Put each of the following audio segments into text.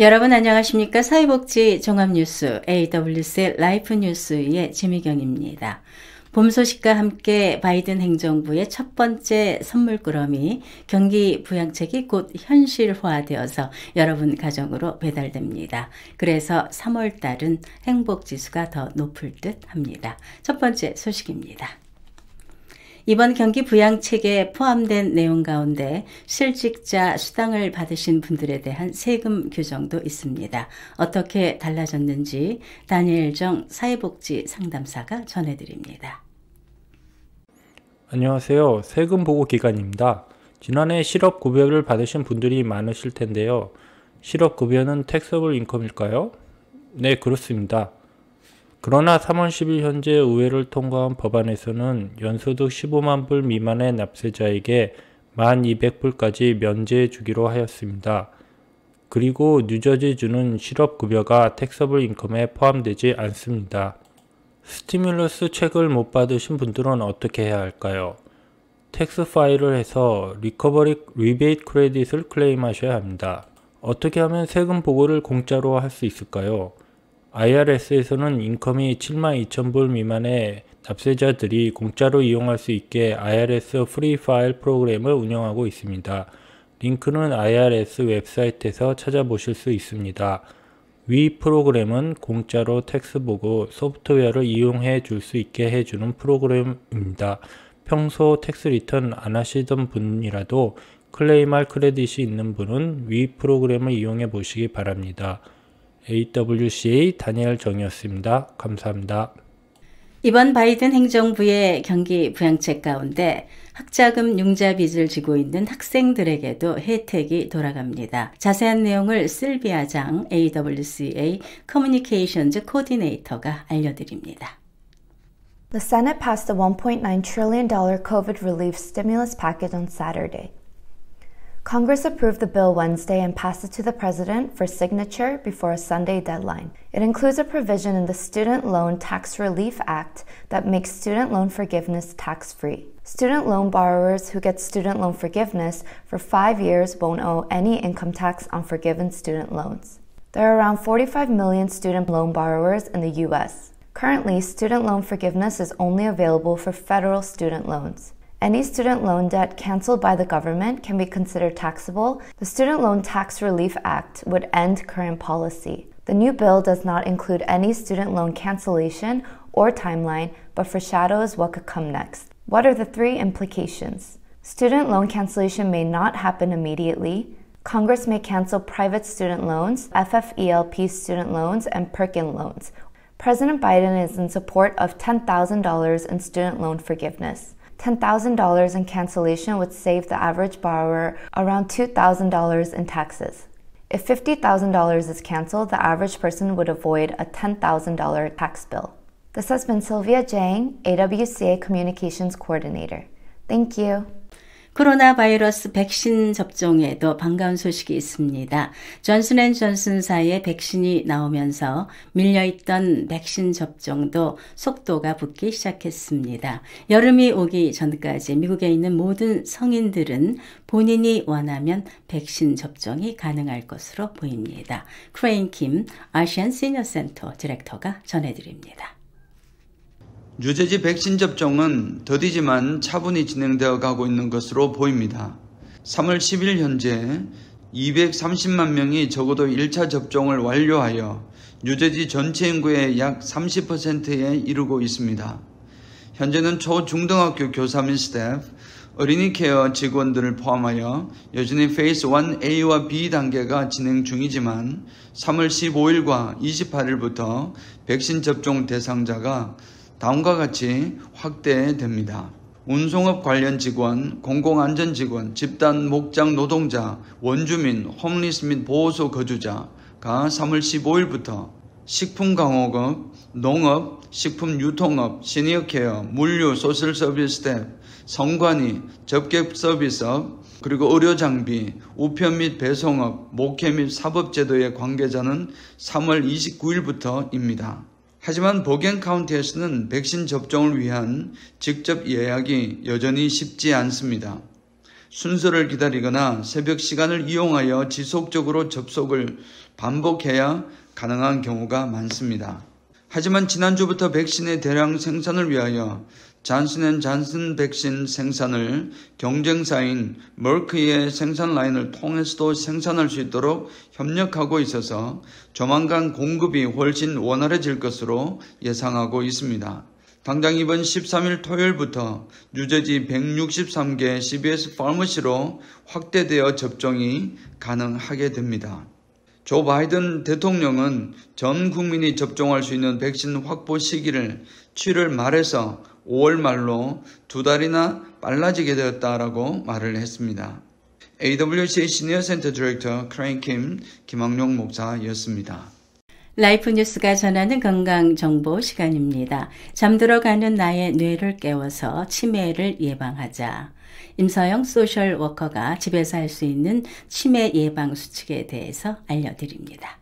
여러분 안녕하십니까? 사회복지 종합뉴스 a w c 라이프 뉴스의 지미경입니다봄 소식과 함께 바이든 행정부의 첫 번째 선물꾸러미 경기 부양책이 곧 현실화되어서 여러분 가정으로 배달됩니다. 그래서 3월달은 행복지수가 더 높을 듯 합니다. 첫 번째 소식입니다. 이번 경기 부양책에 포함된 내용 가운데 실직자 수당을 받으신 분들에 대한 세금 규정도 있습니다. 어떻게 달라졌는지 다니엘정 사회복지 상담사가 전해드립니다. 안녕하세요. 세금 보고 기간입니다. 지난해 실업급여를 받으신 분들이 많으실 텐데요. 실업급여는 택서블 인컴일까요? 네, 그렇습니다. 그러나 3월 10일 현재 의회를 통과한 법안에서는 연소득 15만 불 미만의 납세자에게 1,200불까지 면제해 주기로 하였습니다. 그리고 뉴저지주는 실업급여가 텍서블 인컴에 포함되지 않습니다. 스티뮬러스 책을 못 받으신 분들은 어떻게 해야 할까요? 텍스 파일을 해서 리커버리 리베이트 크레딧을 클레임하셔야 합니다. 어떻게 하면 세금 보고를 공짜로 할 수 있을까요? IRS에서는 인컴이 7 2 0 0 0불 미만의 납세자들이 공짜로 이용할 수 있게 IRS 프리 파일 프로그램을 운영하고 있습니다. 링크는 IRS 웹사이트에서 찾아보실 수 있습니다. 위 프로그램은 공짜로 텍스 보고 소프트웨어를 이용해 줄 수 있게 해주는 프로그램입니다. 평소 텍스 리턴 안 하시던 분이라도 클레임할 크레딧이 있는 분은 위 프로그램을 이용해 보시기 바랍니다. AWCA 다니엘 정이었습니다. 감사합니다. 이번 바이든 행정부의 경기 부양책 가운데 학자금 융자 빚을 지고 있는 학생들에게도 혜택이 돌아갑니다. 자세한 내용을 실비아장 AWCA 커뮤니케이션즈 코디네이터가 알려드립니다. The Senate passed t $1.9 trillion COVID relief stimulus package on Saturday. Congress approved the bill Wednesday and passed it to the president for signature before a Sunday deadline. It includes a provision in the Student Loan Tax Relief Act that makes student loan forgiveness tax free. Student loan borrowers who get student loan forgiveness for five years won't owe any income tax on forgiven student loans. There are around 45 million student loan borrowers in the U.S. Currently, student loan forgiveness is only available for federal student loans. Any student loan debt canceled by the government can be considered taxable. The Student Loan Tax Relief Act would end current policy. The new bill does not include any student loan cancellation or timeline, but foreshadows what could come next. What are the three implications? Student loan cancellation may not happen immediately. Congress may cancel private student loans, FFELP student loans, and Perkin loans. President Biden is in support of $10,000 in student loan forgiveness. $10,000 in cancellation would save the average borrower around $2,000 in taxes. If $50,000 is canceled, the average person would avoid a $10,000 tax bill. This has been Sylvia Jang, AWCA Communications Coordinator. Thank you. 코로나 바이러스 백신 접종에도 반가운 소식이 있습니다. 존슨앤존슨사의 백신이 나오면서 밀려있던 백신 접종도 속도가 붙기 시작했습니다. 여름이 오기 전까지 미국에 있는 모든 성인들은 본인이 원하면 백신 접종이 가능할 것으로 보입니다. 크레인 김 아시안 시니어 센터 디렉터가 전해드립니다. 뉴재지 백신 접종은 더디지만 차분히 진행되어 가고 있는 것으로 보입니다. 3월 10일 현재 230만 명이 적어도 1차 접종을 완료하여 뉴재지 전체 인구의 약 30%에 이르고 있습니다. 현재는 초중등학교 교사 및 스태프, 어린이 케어 직원들을 포함하여 여전히 페이스 1A와 B 단계가 진행 중이지만 3월 15일과 28일부터 백신 접종 대상자가 다음과 같이 확대됩니다. 운송업 관련 직원, 공공안전 직원, 집단 목장 노동자, 원주민, 홈리스 및 보호소 거주자가 3월 15일부터 식품 강호업, 농업, 식품 유통업, 시니어케어, 물류, 소셜 서비스 탭, 텝 성관이, 접객 서비스업, 그리고 의료 장비, 우편 및 배송업, 목회 및 사법 제도의 관계자는 3월 29일부터입니다. 하지만 버겐 카운티에서는 백신 접종을 위한 직접 예약이 여전히 쉽지 않습니다. 순서를 기다리거나 새벽 시간을 이용하여 지속적으로 접속을 반복해야 가능한 경우가 많습니다. 하지만 지난주부터 백신의 대량 생산을 위하여 잔슨앤 잔슨 백신 생산을 경쟁사인 머크의 생산 라인을 통해서도 생산할 수 있도록 협력하고 있어서 조만간 공급이 훨씬 원활해질 것으로 예상하고 있습니다. 당장 이번 13일 토요일부터 뉴저지 163개 CBS 파머시로 확대되어 접종이 가능하게 됩니다. 조 바이든 대통령은 전 국민이 접종할 수 있는 백신 확보 시기를 7월 말에서 5월 말로 두 달이나 빨라지게 되었다라고 말을 했습니다. AWC 시니어 센터 디렉터 크레인 킴 김학룡 목사였습니다. 라이프 뉴스가 전하는 건강 정보 시간입니다. 잠들어가는 나의 뇌를 깨워서 치매를 예방하자. 임서영 소셜워커가 집에서 할 수 있는 치매 예방 수칙에 대해서 알려드립니다.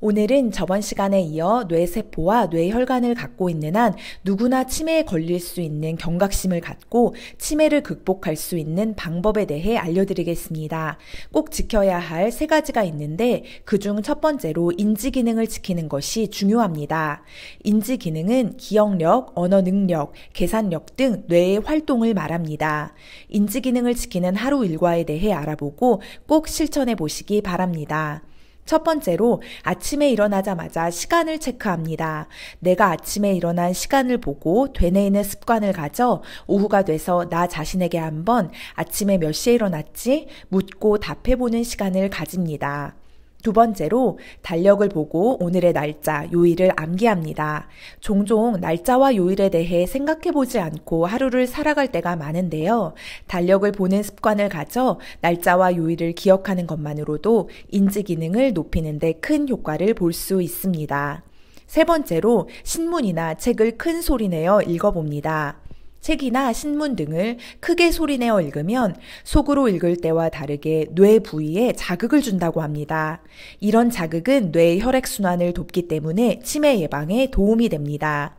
오늘은 저번 시간에 이어 뇌세포와 뇌혈관을 갖고 있는 한 누구나 치매에 걸릴 수 있는 경각심을 갖고 치매를 극복할 수 있는 방법에 대해 알려드리겠습니다. 꼭 지켜야 할 세 가지가 있는데 그중 첫 번째로 인지 기능을 지키는 것이 중요합니다. 인지 기능은 기억력, 언어 능력, 계산력 등 뇌의 활동을 말합니다. 인지 기능을 지키는 하루 일과에 대해 알아보고 꼭 실천해 보시기 바랍니다. 첫 번째로 아침에 일어나자마자 시간을 체크합니다. 내가 아침에 일어난 시간을 보고 되뇌이는 습관을 가져 오후가 돼서 나 자신에게 한번 아침에 몇 시에 일어났지? 묻고 답해보는 시간을 가집니다. 두 번째로 달력을 보고 오늘의 날짜, 요일을 암기합니다. 종종 날짜와 요일에 대해 생각해 보지 않고 하루를 살아갈 때가 많은데요. 달력을 보는 습관을 가져 날짜와 요일을 기억하는 것만으로도 인지 기능을 높이는데 큰 효과를 볼 수 있습니다. 세 번째로 신문이나 책을 큰 소리 내어 읽어봅니다. 책이나 신문 등을 크게 소리내어 읽으면 속으로 읽을 때와 다르게 뇌 부위에 자극을 준다고 합니다. 이런 자극은 뇌의 혈액순환을 돕기 때문에 치매 예방에 도움이 됩니다.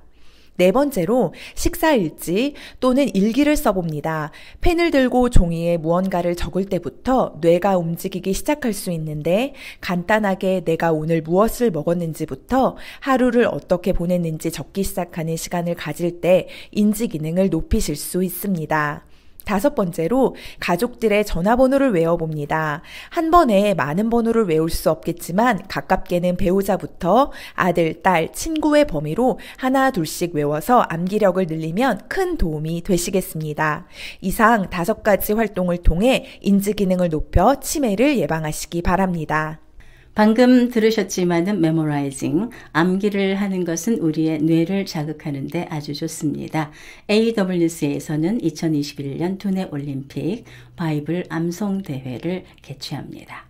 네 번째로 식사 일지 또는 일기를 써봅니다. 펜을 들고 종이에 무언가를 적을 때부터 뇌가 움직이기 시작할 수 있는데 간단하게 내가 오늘 무엇을 먹었는지부터 하루를 어떻게 보냈는지 적기 시작하는 시간을 가질 때 인지 기능을 높이실 수 있습니다. 다섯 번째로 가족들의 전화번호를 외워봅니다. 한 번에 많은 번호를 외울 수 없겠지만 가깝게는 배우자부터 아들, 딸, 친구의 범위로 하나, 둘씩 외워서 암기력을 늘리면 큰 도움이 되시겠습니다. 이상 다섯 가지 활동을 통해 인지 기능을 높여 치매를 예방하시기 바랍니다. 방금 들으셨지만은 메모라이징, 암기를 하는 것은 우리의 뇌를 자극하는데 아주 좋습니다. AWC에서는 2021년 두뇌 올림픽 바이블 암송 대회를 개최합니다.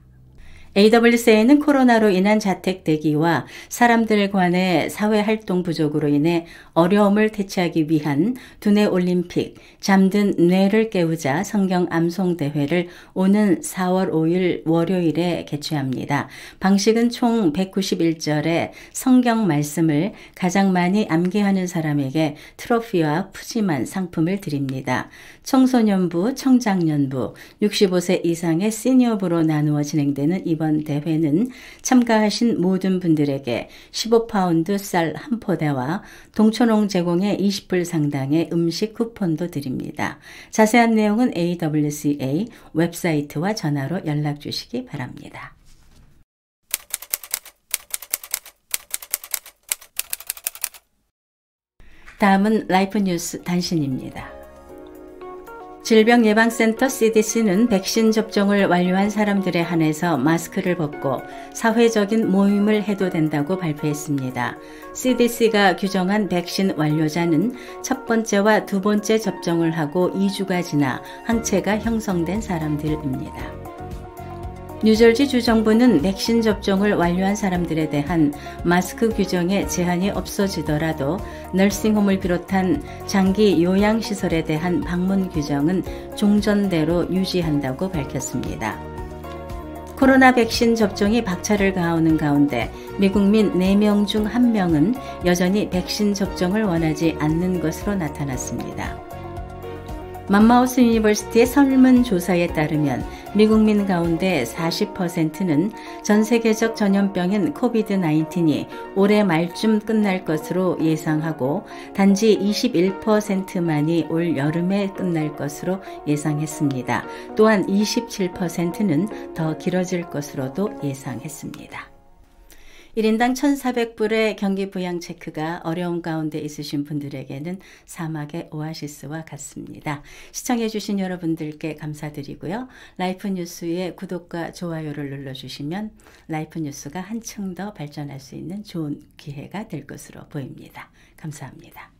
AWS에는 코로나로 인한 자택 대기와 사람들 간의 사회 활동 부족으로 인해 어려움을 대체하기 위한 두뇌 올림픽 잠든 뇌를 깨우자 성경 암송 대회를 오는 4월 5일 월요일에 개최합니다. 방식은 총 191절의 성경 말씀을 가장 많이 암기하는 사람에게 트로피와 푸짐한 상품을 드립니다. 청소년부, 청장년부, 65세 이상의 시니어부로 나누어 진행되는 이 이번 대회는 참가하신 모든 분들에게 15파운드 쌀 한 포대와 동천홍 제공의 20불 상당의 음식 쿠폰도 드립니다. 자세한 내용은 AWCA 웹사이트와 전화로 연락 주시기 바랍니다. 다음은 라이프 뉴스 단신입니다. 질병예방센터 CDC는 백신 접종을 완료한 사람들에 한해서 마스크를 벗고 사회적인 모임을 해도 된다고 발표했습니다. CDC가 규정한 백신 완료자는 첫 번째와 두 번째 접종을 하고 2주가 지나 항체가 형성된 사람들입니다. 뉴저지 주 정부는 백신 접종을 완료한 사람들에 대한 마스크 규정에 제한이 없어지더라도 널싱홈을 비롯한 장기 요양시설에 대한 방문 규정은 종전대로 유지한다고 밝혔습니다. 코로나 백신 접종이 박차를 가하는 가운데 미국민 4명 중 1명은 여전히 백신 접종을 원하지 않는 것으로 나타났습니다. 맘마우스 유니버시티의 설문조사에 따르면 미국민 가운데 40%는 전 세계적 전염병인 코비드 19이 올해 말쯤 끝날 것으로 예상하고 단지 21%만이 올 여름에 끝날 것으로 예상했습니다. 또한 27%는 더 길어질 것으로도 예상했습니다. 1인당 1,400불의 경기 부양 체크가 어려운 가운데 있으신 분들에게는 사막의 오아시스와 같습니다. 시청해주신 여러분들께 감사드리고요. 라이프 뉴스의 구독과 좋아요를 눌러주시면 라이프 뉴스가 한층 더 발전할 수 있는 좋은 기회가 될 것으로 보입니다. 감사합니다.